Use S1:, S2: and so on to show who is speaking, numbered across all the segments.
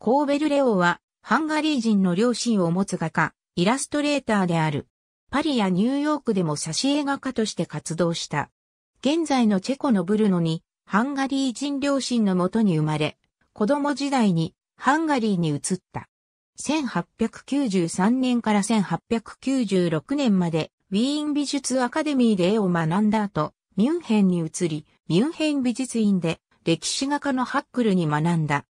S1: コーベルレオは、ハンガリー人の両親を持つ画家、イラストレーターで
S2: ある。パリやニューヨークでも挿絵画家として活動した。現在のチェコのブルノに、ハンガリー人両親のもとに生まれ、子供時代にハンガリーに移った。1893年から1896年まで、ウィーン美術アカデミーで絵を学んだ後、ミュンヘンに移り、ミュンヘン美術院で歴史画家のハックルに学んだ。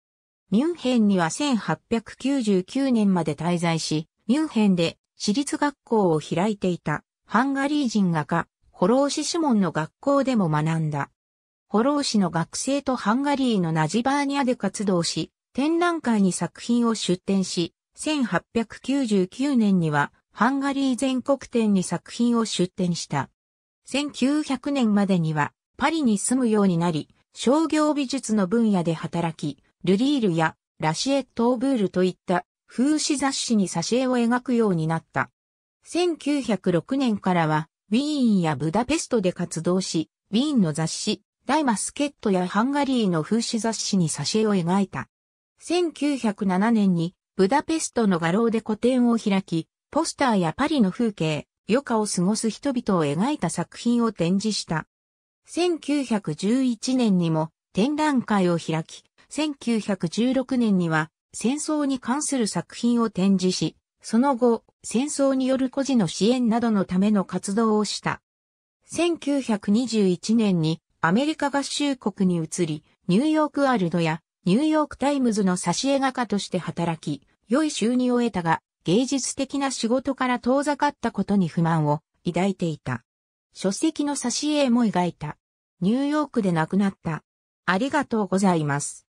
S2: ミュンヘンには1899年まで滞在し、ミュンヘンで私立学校を開いていたハンガリー人画家、ホローシ・シモンの学校でも学んだ。ホロー氏の学生とハンガリーのナジバーニアで活動し、展覧会に作品を出展し、1899年にはハンガリー全国展に作品を出展した。1900年までにはパリに住むようになり、商業美術の分野で働き、ルリールやラシエット・オブールといった風刺雑誌に挿絵を描くようになった。1906年からは、ウィーンやブダペストで活動し、ウィーンの雑誌、ダイマスケットやハンガリーの風刺雑誌に挿絵を描いた。1907年に、ブダペストの画廊で個展を開き、ポスターやパリの風景、余暇を過ごす人々を描いた作品を展示した。1911年にも展覧会を開き、1916年には戦争に関する作品を展示し、その後、戦争による孤児の支援などのための活動をした。1921年にアメリカ合衆国に移り、ニューヨークワールドやニューヨークタイムズの挿絵画家として働き、良い収入を得たが、芸術的な仕事から遠ざかったことに不満を抱いていた。書籍の挿絵も描いた。ニ
S1: ューヨークで亡くなった。ありがとうございます。